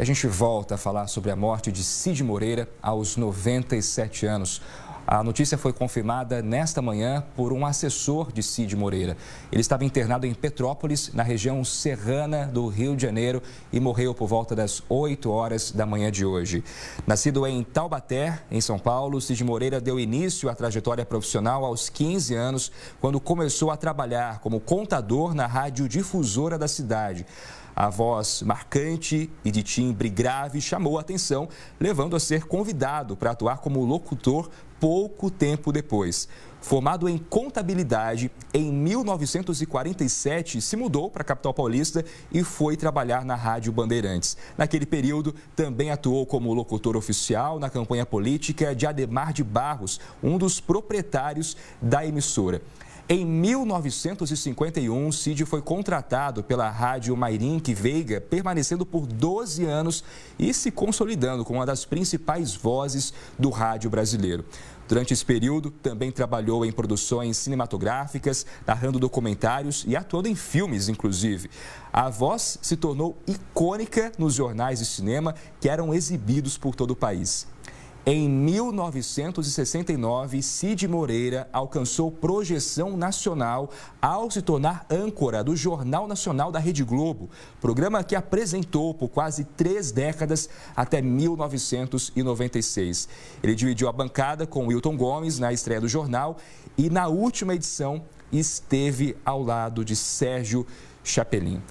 a gente volta a falar sobre a morte de Cid Moreira aos 97 anos. A notícia foi confirmada nesta manhã por um assessor de Cid Moreira. Ele estava internado em Petrópolis, na região serrana do Rio de Janeiro, e morreu por volta das 8 horas da manhã de hoje. Nascido em Taubaté, em São Paulo, Cid Moreira deu início à trajetória profissional aos 15 anos, quando começou a trabalhar como contador na rádio difusora da cidade. A voz marcante e de timbre grave chamou a atenção, levando a ser convidado para atuar como locutor pouco tempo depois. Formado em contabilidade, em 1947 se mudou para a capital paulista e foi trabalhar na Rádio Bandeirantes. Naquele período, também atuou como locutor oficial na campanha política de Ademar de Barros, um dos proprietários da emissora. Em 1951, Cid foi contratado pela rádio Mairink Veiga, permanecendo por 12 anos e se consolidando como uma das principais vozes do rádio brasileiro. Durante esse período, também trabalhou em produções cinematográficas, narrando documentários e atuando em filmes, inclusive. A voz se tornou icônica nos jornais de cinema que eram exibidos por todo o país. Em 1969, Cid Moreira alcançou projeção nacional ao se tornar âncora do Jornal Nacional da Rede Globo, programa que apresentou por quase três décadas até 1996. Ele dividiu a bancada com Wilton Gomes na estreia do jornal e, na última edição, esteve ao lado de Sérgio Chapelin.